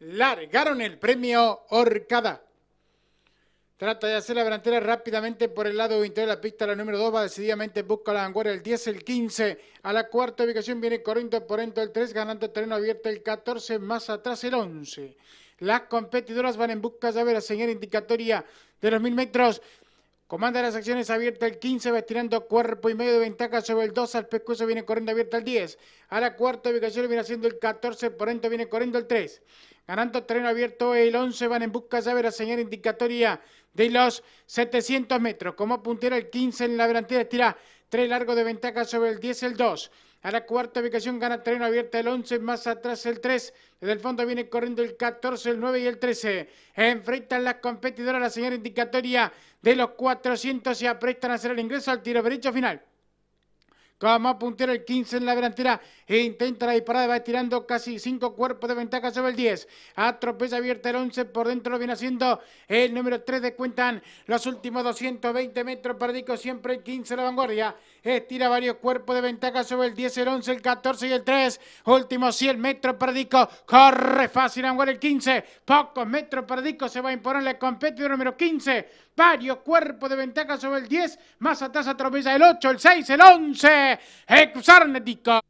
largaron el premio Orcada. Trata de hacer la delantera rápidamente por el lado interior de la pista. La número 2 va decididamente busca la vanguardia. El 10, el 15. A la cuarta ubicación viene Corinto por dentro el 3, ganando terreno abierto el 14, más atrás el 11. Las competidoras van en busca de ver la señal indicatoria de los mil metros Comanda las acciones abierta el 15, va estirando cuerpo y medio de ventaja sobre el 2. Al pescuezo viene corriendo abierta el 10. A la cuarta ubicación viene haciendo el 14. Por dentro viene corriendo el 3. Ganando terreno abierto el 11. Van en busca ya la señal indicatoria de los 700 metros. Como puntera el 15 en la delantera estira 3 largo de ventaja sobre el 10, el 2. A la cuarta ubicación gana terreno abierta el 11, más atrás el 3. Desde el fondo viene corriendo el 14, el 9 y el 13. Enfrentan las competidoras la señora indicatoria de los 400 y aprestan a hacer el ingreso al tiro derecho final como puntero el 15 en la delantera. E intenta la disparada, va tirando casi 5 cuerpos de ventaja sobre el 10. Atropella abierta el 11, por dentro lo viene haciendo el número 3 de Cuentan. Los últimos 220 metros perdico siempre el 15 en la vanguardia. Estira varios cuerpos de ventaja sobre el 10, el 11, el 14 y el 3. último 100 metros perdico. Corre fácil Anguar el 15. Pocos metros perdico se va a imponer el competidor número 15. Varios cuerpos de ventaja sobre el 10. Más atrás atropella el 8, el 6, el 11. है, हेक्सर नदी का